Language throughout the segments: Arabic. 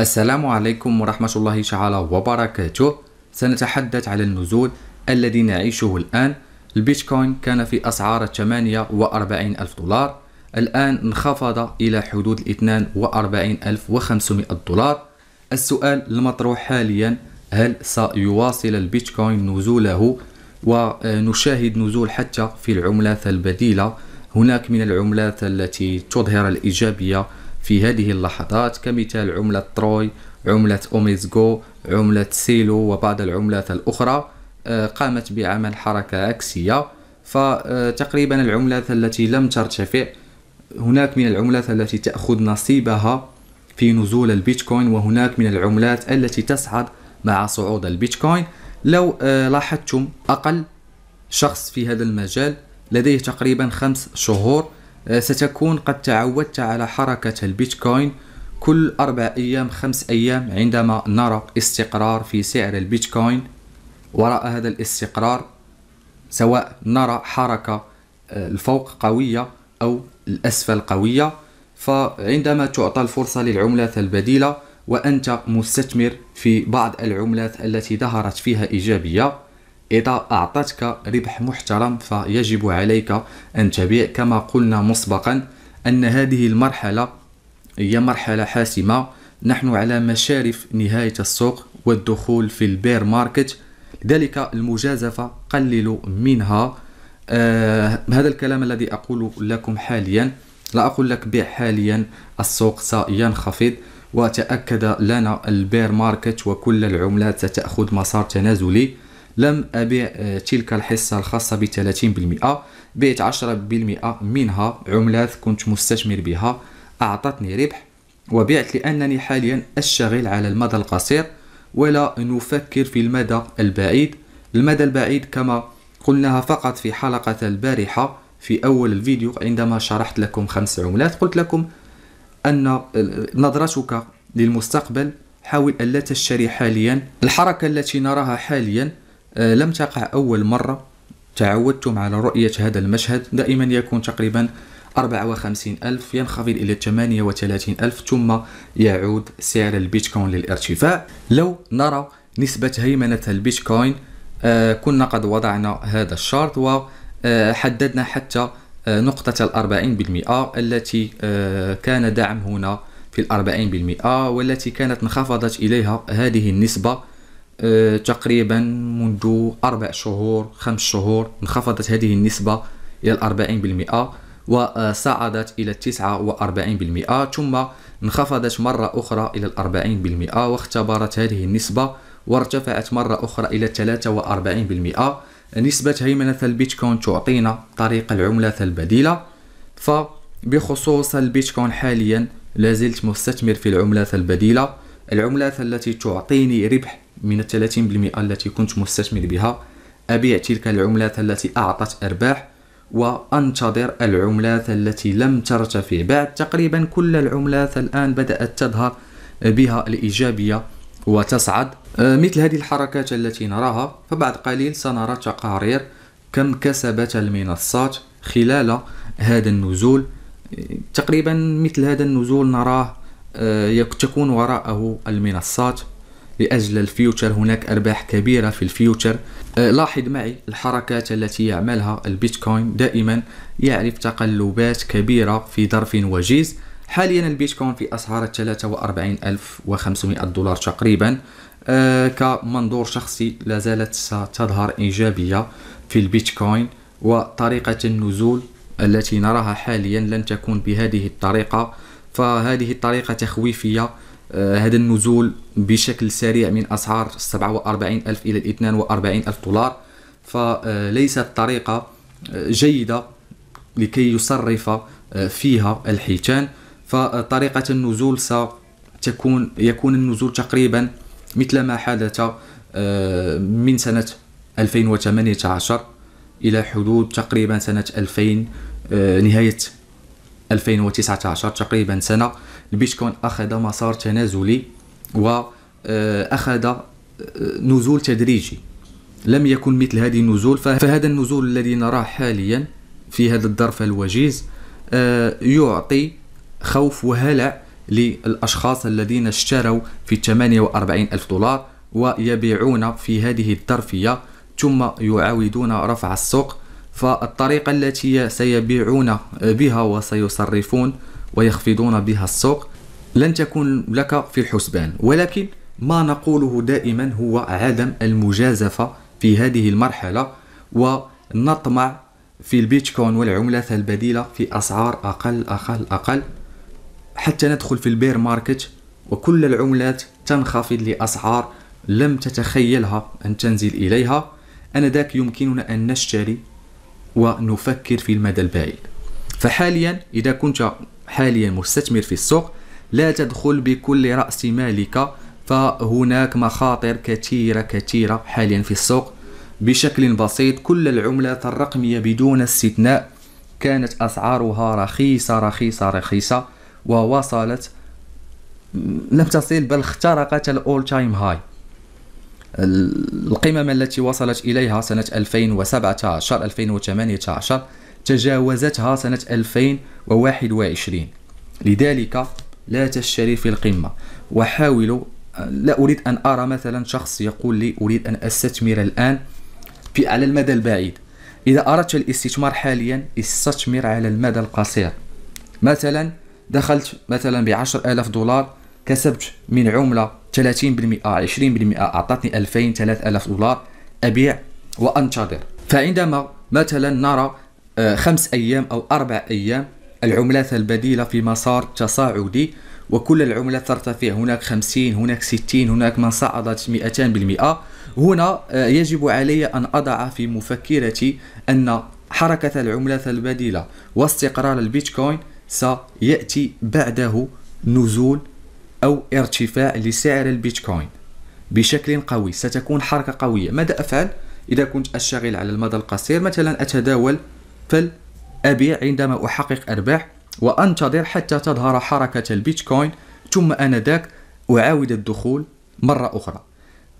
السلام عليكم ورحمة الله تعالى وبركاته سنتحدث على النزول الذي نعيشه الآن البيتكوين كان في أسعار 48 ألف دولار الآن انخفض إلى حدود 42 ألف وخمسمائة دولار السؤال المطروح حاليا هل سيواصل البيتكوين نزوله ونشاهد نزول حتى في العملات البديلة هناك من العملات التي تظهر الإيجابية في هذه اللحظات كمثال عملة تروي عملة أوميزغو عملة سيلو وبعض العملات الأخرى آه، قامت بعمل حركة عكسية فتقريبا العملات التي لم ترتفع هناك من العملات التي تأخذ نصيبها في نزول البيتكوين وهناك من العملات التي تصعد مع صعود البيتكوين لو آه، لاحظتم أقل شخص في هذا المجال لديه تقريبا خمس شهور أه، ستكون قد تعودت على حركة البيتكوين كل أربع أيام خمس أيام عندما نرى استقرار في سعر البيتكوين وراء هذا الاستقرار سواء نرى حركة أه، الفوق قوية أو الأسفل قوية فعندما تعطى الفرصة للعملات البديلة وأنت مستثمر في بعض العملات التي ظهرت فيها إيجابية إذا أعطتك ربح محترم فيجب عليك أن تبيع كما قلنا مسبقا أن هذه المرحلة هي مرحلة حاسمة نحن على مشارف نهاية السوق والدخول في البير ماركت لذلك المجازفة قللوا منها آه هذا الكلام الذي أقول لكم حاليا لا أقول لك بيع حاليا السوق سينخفض وتأكد لنا البير ماركت وكل العملات ستأخذ مسار تنازلي لم أبيع آه، تلك الحصة الخاصة ب 30% بعت 10% منها عملات كنت مستثمر بها أعطتني ربح وبعت لأنني حاليا أشتغل على المدى القصير ولا نفكر في المدى البعيد المدى البعيد كما قلناها فقط في حلقة البارحة في أول الفيديو عندما شرحت لكم خمس عملات قلت لكم أن آه، نظرتك للمستقبل حاول ألا تشتري حاليا الحركة التي نراها حاليا آه، لم تقع أول مرة تعودتم على رؤية هذا المشهد دائما يكون تقريبا 54 ألف ينخفض إلى 38 ألف ثم يعود سعر البيتكوين للارتفاع لو نرى نسبة هيمنة البيتكوين آه، كنا قد وضعنا هذا الشارت وحددنا آه، حتى نقطة الأربعين بالمئة التي كان دعم هنا في الأربعين بالمئة والتي كانت انخفضت إليها هذه النسبة آه، تقريبا منذ أربع شهور خمس شهور انخفضت هذه النسبة إلى الأربعين بالمئة وصعدت إلى التسعة وأربعين بالمئة ثم انخفضت مرة أخرى إلى الأربعين بالمئة واختبرت هذه النسبة وارتفعت مرة أخرى إلى الثلاثة وأربعين بالمئة نسبة هيمنة البيتكوين تعطينا طريق العملة البديلة فبخصوص البيتكوين حاليا لازلت مستثمر في العملات البديلة العملات التي تعطيني ربح من 30% التي كنت مستثمر بها أبيع تلك العملات التي أعطت أرباح وأنتظر العملات التي لم ترتفع بعد تقريبا كل العملات الآن بدأت تظهر بها الإيجابية وتصعد آه، مثل هذه الحركات التي نراها فبعد قليل سنرى تقارير كم كسبت المنصات خلال هذا النزول تقريبا مثل هذا النزول نراه آه، تكون وراءه المنصات لأجل الفيوتشر هناك أرباح كبيرة في الفيوتشر أه، لاحظ معي الحركات التي يعملها البيتكوين دائما يعرف تقلبات كبيرة في ظرف وجيز حاليا البيتكوين في أسعار 43500 دولار تقريبا أه، كمنظور شخصي لازالت ستظهر إيجابية في البيتكوين وطريقة النزول التي نراها حاليا لن تكون بهذه الطريقة فهذه الطريقة تخويفية آه، هذا النزول بشكل سريع من أسعار 47 ألف إلى 42 ألف دولار فليست طريقة آه، جيدة لكي يصرف آه، فيها الحيتان فطريقة النزول ستكون يكون النزول تقريبا مثل ما حدث من سنة 2018 إلى حدود تقريبا سنة 2000 نهاية 2019 تقريبا سنة البيتكوين أخذ مسار تنازلي وأخذ آه، آه، نزول تدريجي لم يكن مثل هذه النزول فهذا النزول الذي نراه حاليا في هذا الظرف الوجيز آه، يعطي خوف وهلع للأشخاص الذين اشتروا في 48 ألف دولار ويبيعون في هذه الظرفية ثم يعاودون رفع السوق فالطريقة التي سيبيعون بها وسيصرفون ويخفضون بها السوق لن تكون لك في الحسبان ولكن ما نقوله دائما هو عدم المجازفة في هذه المرحلة ونطمع في البيتكوين والعملات البديلة في أسعار أقل أقل أقل حتى ندخل في البير ماركت وكل العملات تنخفض لأسعار لم تتخيلها أن تنزل إليها أنذاك يمكننا أن نشتري ونفكر في المدى البعيد فحاليا إذا كنت حاليا مستثمر في السوق لا تدخل بكل رأس مالك فهناك مخاطر كثيرة كثيرة حاليا في السوق بشكل بسيط كل العملات الرقمية بدون استثناء كانت أسعارها رخيصة رخيصة رخيصة ووصلت لم تصل بل اخترقت الأول تايم هاي القمم التي وصلت إليها سنة 2017 2018 تجاوزتها سنة 2021 لذلك لا تشتري في القمة وحاولوا لا أريد أن أرى مثلا شخص يقول لي أريد أن أستثمر الآن في على المدى البعيد إذا أردت الاستثمار حاليا استثمر على المدى القصير مثلا دخلت مثلا بعشر 10000 دولار كسبت من عمله 30% 20% اعطتني 2000 3000 دولار ابيع وانتظر فعندما مثلا نرى آه، خمس ايام او اربع ايام العملات البديله في مسار تصاعدي وكل العملات ترتفع هناك 50 هناك 60 هناك من صعدت 200% هنا آه، يجب علي ان اضع في مفكرتي ان حركه العملات البديله واستقرار البيتكوين سياتي بعده نزول أو ارتفاع لسعر البيتكوين بشكل قوي ستكون حركة قوية ماذا أفعل؟ إذا كنت أشتغل على المدى القصير مثلا أتداول فالأبيع عندما أحقق أرباح وأنتظر حتى تظهر حركة البيتكوين ثم آنذاك أعاود الدخول مرة أخرى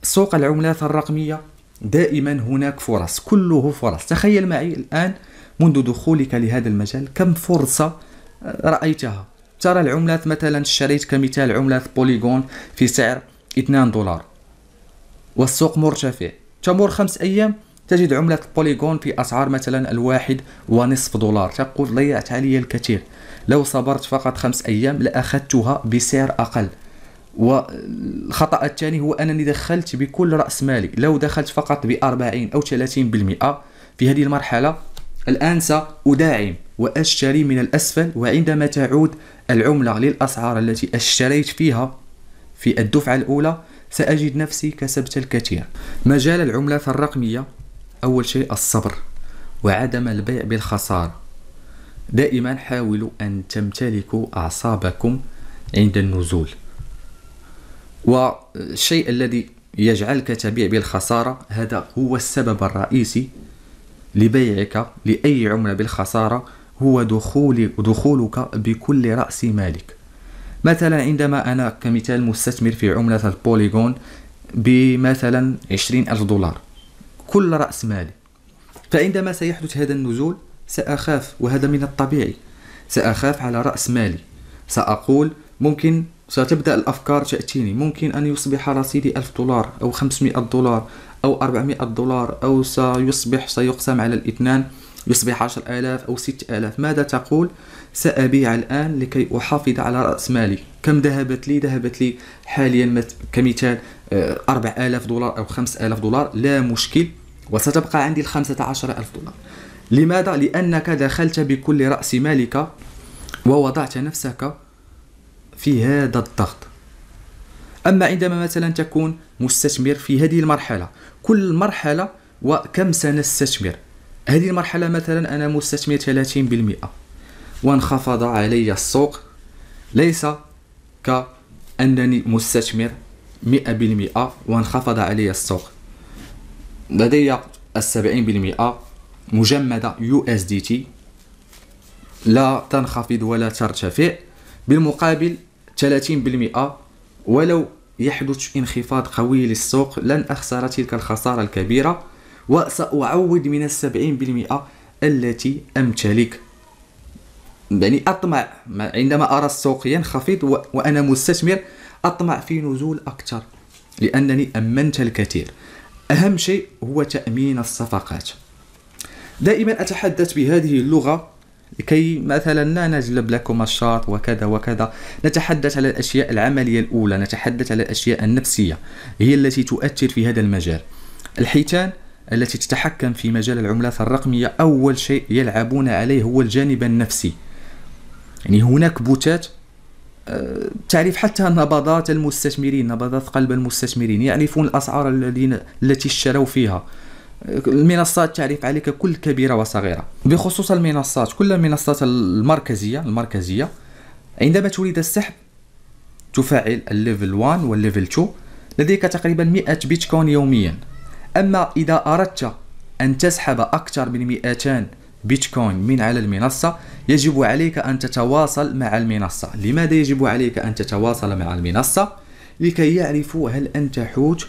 سوق العملات الرقمية دائما هناك فرص كله فرص تخيل معي الآن منذ دخولك لهذا المجال كم فرصة رأيتها ترى العملات مثلا اشتريت كمثال عملة بوليغون في سعر 2 دولار والسوق مرتفع تمر خمس أيام تجد عملة بوليغون في أسعار مثلا الواحد ونصف دولار تقول ضيعت علي الكثير لو صبرت فقط خمس أيام لأخذتها بسعر أقل والخطأ الثاني هو أنني دخلت بكل رأس مالي لو دخلت فقط بأربعين أو 30% في هذه المرحلة الآن سأداعم وأشتري من الأسفل وعندما تعود العملة للأسعار التي اشتريت فيها في الدفعة الأولى سأجد نفسي كسبت الكثير مجال العملات الرقمية أول شيء الصبر وعدم البيع بالخسارة دائما حاولوا أن تمتلكوا أعصابكم عند النزول والشيء الذي يجعلك تبيع بالخسارة هذا هو السبب الرئيسي لبيعك لأي عملة بالخسارة هو دخول دخولك بكل رأس مالك مثلا عندما أنا كمثال مستثمر في عملة البوليغون بمثلا 20 ألف دولار كل رأس مالي فعندما سيحدث هذا النزول سأخاف وهذا من الطبيعي سأخاف على رأس مالي سأقول ممكن ستبدأ الأفكار تأتيني ممكن أن يصبح رصيدي ألف دولار أو خمسمائة دولار أو أربعمائة دولار أو سيصبح سيقسم على الاثنان يصبح 10000 أو 6000 ماذا تقول سأبيع الآن لكي أحافظ على رأس مالي كم ذهبت لي ذهبت لي حاليا كمثال آه، 4000 دولار أو 5000 دولار لا مشكل وستبقى عندي عشر 15000 دولار لماذا لأنك دخلت بكل رأس مالك ووضعت نفسك في هذا الضغط أما عندما مثلا تكون مستثمر في هذه المرحلة كل مرحلة وكم سنستثمر هذه المرحله مثلا انا مستثمر 30% وانخفض علي السوق ليس كانني مستثمر 100% وانخفض علي السوق لدي السبعين بالمئة مجمدة يو اس دي تي لا تنخفض ولا ترتفع بالمقابل 30% ولو يحدث انخفاض قوي للسوق لن أخسر تلك الخسارة الكبيرة وسأعوض من السبعين بالمئة التي أمتلك يعني أطمع عندما أرى السوق ينخفض وأنا مستثمر أطمع في نزول أكثر لأنني أمنت الكثير أهم شيء هو تأمين الصفقات دائما أتحدث بهذه اللغة لكي مثلا لا نجلب لكم الشاط وكذا وكذا نتحدث على الأشياء العملية الأولى نتحدث على الأشياء النفسية هي التي تؤثر في هذا المجال الحيتان التي تتحكم في مجال العملات الرقمية أول شيء يلعبون عليه هو الجانب النفسي يعني هناك بوتات آه، تعرف حتى نبضات المستثمرين نبضات قلب المستثمرين يعرفون الأسعار الذين التي اشتروا فيها المنصات تعرف عليك كل كبيرة وصغيرة بخصوص المنصات كل المنصات المركزية المركزية عندما تريد السحب تفعل الليفل 1 والليفل 2 لديك تقريبا 100 بيتكوين يوميا أما إذا أردت أن تسحب أكثر من 200 بيتكوين من على المنصة يجب عليك أن تتواصل مع المنصة لماذا يجب عليك أن تتواصل مع المنصة؟ لكي يعرفوا هل أنت حوت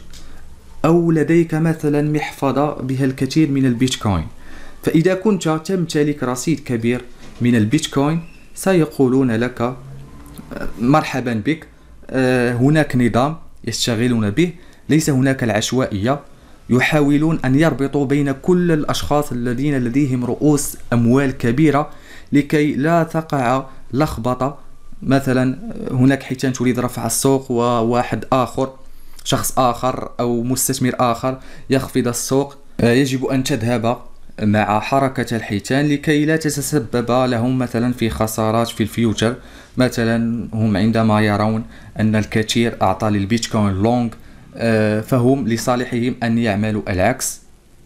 أو لديك مثلا محفظة بها الكثير من البيتكوين فإذا كنت تمتلك رصيد كبير من البيتكوين سيقولون لك آه، مرحبا بك آه، هناك نظام يشتغلون به ليس هناك العشوائية يحاولون أن يربطوا بين كل الأشخاص الذين لديهم رؤوس أموال كبيرة لكي لا تقع لخبطة مثلا هناك حيتان تريد رفع السوق وواحد آخر شخص آخر أو مستثمر آخر يخفض السوق يجب أن تذهب مع حركة الحيتان لكي لا تتسبب لهم مثلا في خسارات في الفيوتشر مثلا هم عندما يرون أن الكثير أعطى للبيتكوين لونج آه، فهم لصالحهم أن يعملوا العكس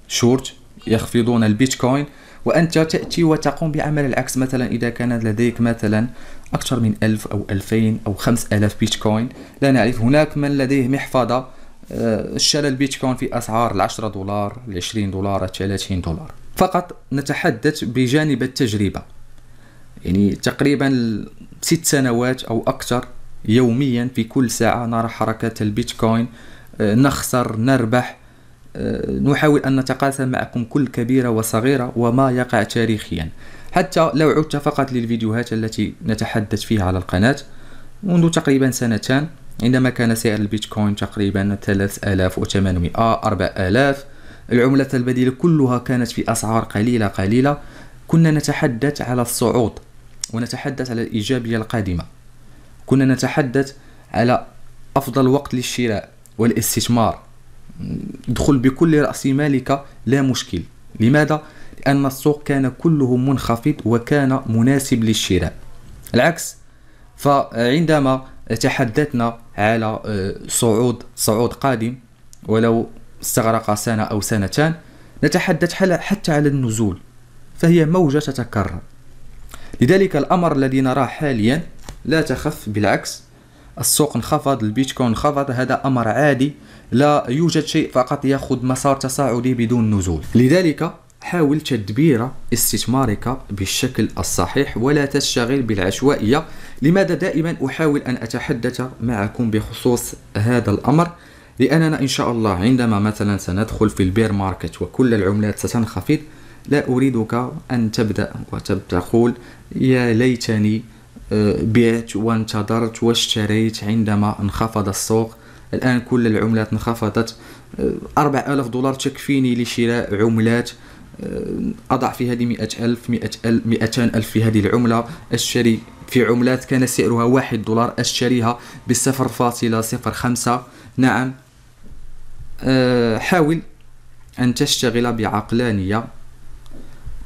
شورت يخفضون البيتكوين وأنت تأتي وتقوم بعمل العكس مثلا إذا كان لديك مثلا أكثر من ألف أو ألفين أو خمس ألاف بيتكوين لا نعرف هناك من لديه محفظة آه، شرى البيتكوين في أسعار العشرة دولار العشرين دولار الثلاثين دولار فقط نتحدث بجانب التجربة يعني تقريبا ست سنوات أو أكثر يوميا في كل ساعة نرى حركة البيتكوين نخسر نربح نحاول أن نتقاسم معكم كل كبيرة وصغيرة وما يقع تاريخيا حتى لو عدت فقط للفيديوهات التي نتحدث فيها على القناة منذ تقريبا سنتان عندما كان سعر البيتكوين تقريبا 3800 4000 العملة البديلة كلها كانت في أسعار قليلة قليلة كنا نتحدث على الصعود ونتحدث على الإيجابية القادمة كنا نتحدث على أفضل وقت للشراء والاستثمار ادخل بكل رأس مالك لا مشكل لماذا؟ لأن السوق كان كله منخفض وكان مناسب للشراء العكس فعندما تحدثنا على آه، صعود صعود قادم ولو استغرق سنة أو سنتان نتحدث حتى على النزول فهي موجة تتكرر لذلك الأمر الذي نراه حاليا لا تخف بالعكس السوق انخفض البيتكوين انخفض هذا امر عادي لا يوجد شيء فقط ياخذ مسار تصاعدي بدون نزول لذلك حاول تدبير استثمارك بالشكل الصحيح ولا تشتغل بالعشوائية لماذا دائما أحاول أن أتحدث معكم بخصوص هذا الأمر لأننا إن شاء الله عندما مثلا سندخل في البير ماركت وكل العملات ستنخفض لا أريدك أن تبدأ وتقول يا ليتني بعت وانتظرت واشتريت عندما انخفض السوق الآن كل العملات انخفضت 4000 دولار تكفيني لشراء عملات أضع في هذه 100000 100000 200000 في هذه العملة أشتري في عملات كان سعرها 1 دولار أشتريها ب 0.05 نعم حاول أن تشتغل بعقلانية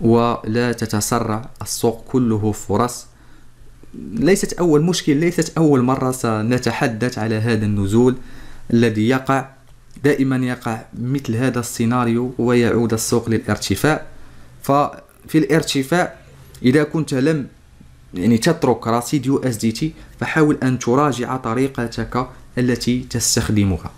ولا تتسرع السوق كله فرص ليست أول مشكل ليست أول مرة سنتحدث على هذا النزول الذي يقع دائما يقع مثل هذا السيناريو ويعود السوق للارتفاع ففي الارتفاع إذا كنت لم يعني تترك رصيد يو اس دي تي فحاول أن تراجع طريقتك التي تستخدمها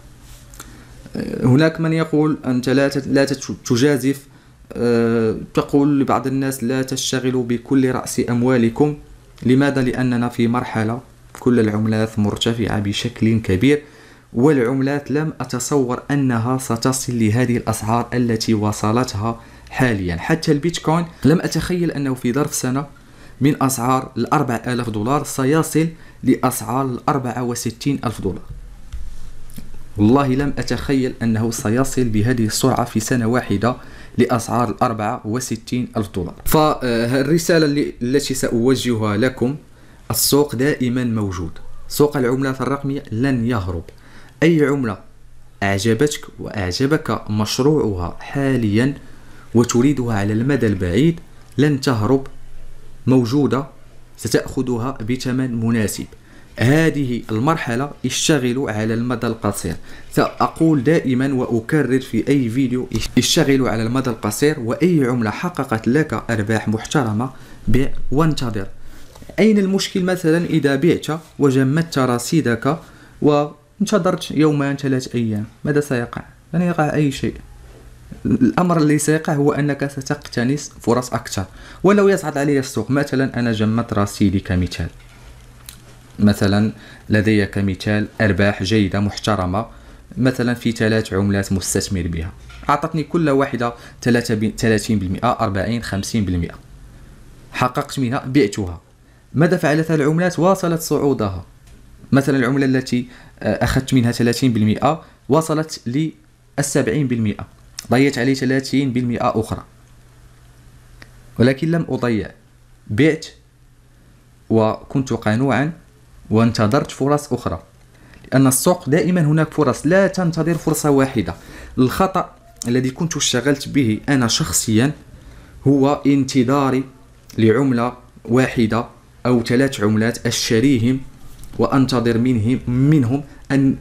هناك من يقول أنت لا لا تجازف أه، تقول لبعض الناس لا تشتغلوا بكل رأس أموالكم لماذا لأننا في مرحلة كل العملات مرتفعة بشكل كبير والعملات لم أتصور أنها ستصل لهذه الأسعار التي وصلتها حاليا حتى البيتكوين لم أتخيل أنه في ظرف سنة من أسعار الأربع ألف دولار سيصل لأسعار الأربعة وستين ألف دولار والله لم أتخيل أنه سيصل بهذه السرعة في سنة واحدة لأسعار الأربعة وستين ألف دولار فالرسالة التي سأوجهها لكم السوق دائما موجود سوق العملات الرقمية لن يهرب أي عملة أعجبتك وأعجبك مشروعها حاليا وتريدها على المدى البعيد لن تهرب موجودة ستأخذها بثمن مناسب هذه المرحلة اشتغلوا على المدى القصير سأقول دائما وأكرر في أي فيديو اشتغلوا على المدى القصير وأي عملة حققت لك أرباح محترمة بيع وانتظر أين المشكل مثلا إذا بعت وجمدت رصيدك وانتظرت يومان ثلاث أيام ماذا سيقع؟ لن يقع أي شيء الامر اللي سيقع هو انك ستقتنص فرص اكثر ولو يصعد علي السوق مثلا انا جمدت رصيدي كمثال مثلا لدي كمثال أرباح جيدة محترمة مثلا في ثلاث عملات مستثمر بها أعطتني كل واحدة 30% 40 50% حققت منها بعتها ماذا فعلت العملات واصلت صعودها مثلا العملة التي آه، أخذت منها 30% وصلت للسبعين بالمئة ضيعت عليه 30 بالمئة أخرى ولكن لم أضيع بعت وكنت قنوعا وانتظرت فرص أخرى لأن السوق دائما هناك فرص لا تنتظر فرصة واحدة الخطأ الذي كنت اشتغلت به أنا شخصيا هو انتظاري لعملة واحدة أو ثلاث عملات أشتريهم وأنتظر منهم منهم أن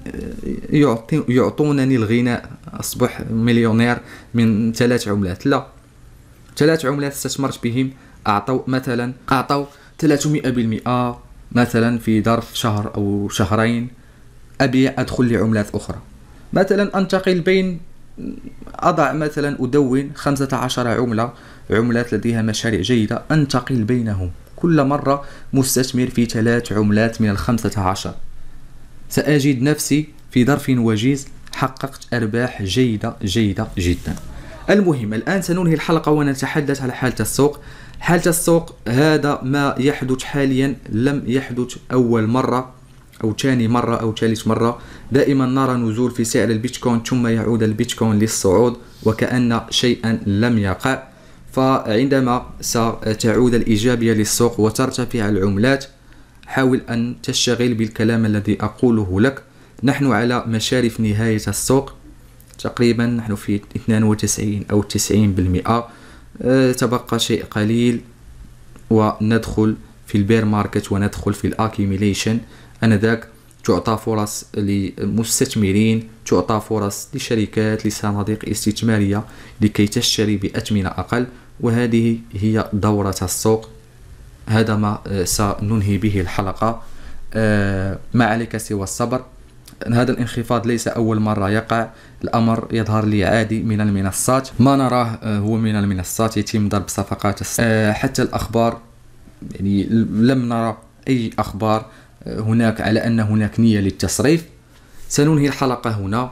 يعطونني الغناء أصبح مليونير من ثلاث عملات لا ثلاث عملات استثمرت بهم أعطوا مثلا أعطوا 300% مثلا في ظرف شهر أو شهرين أبي أدخل لعملات أخرى مثلا أنتقل بين أضع مثلا أدون خمسة عشر عملة عملات لديها مشاريع جيدة أنتقل بينهم كل مرة مستثمر في ثلاث عملات من الخمسة عشر سأجد نفسي في ظرف وجيز حققت أرباح جيدة جيدة جدا المهم الآن سننهي الحلقة ونتحدث على حالة السوق حالة السوق هذا ما يحدث حاليا لم يحدث أول مرة أو ثاني مرة أو ثالث مرة دائما نرى نزول في سعر البيتكوين ثم يعود البيتكوين للصعود وكأن شيئا لم يقع فعندما ستعود الإيجابية للسوق وترتفع العملات حاول أن تشتغل بالكلام الذي أقوله لك نحن على مشارف نهاية السوق تقريبا نحن في 92 أو 90% أه، تبقى شيء قليل وندخل في البير ماركت وندخل في الاكيميليشن انذاك تعطى فرص لمستثمرين تعطى فرص لشركات لصناديق استثماريه لكي تشتري باثمنه اقل وهذه هي دوره السوق هذا ما أه، سننهي به الحلقه أه، ما عليك سوى الصبر هذا الانخفاض ليس أول مرة يقع الأمر يظهر لي عادي من المنصات ما نراه آه، هو من المنصات يتم ضرب صفقات آه، حتى الأخبار يعني لم نرى أي أخبار آه، هناك على أن هناك نية للتصريف سننهي الحلقة هنا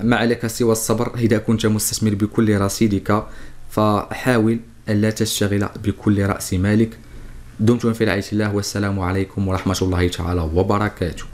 ما عليك سوى الصبر إذا كنت مستثمر بكل رصيدك فحاول ألا تشتغل بكل رأس مالك دمتم في رعاية الله والسلام عليكم ورحمة الله تعالى وبركاته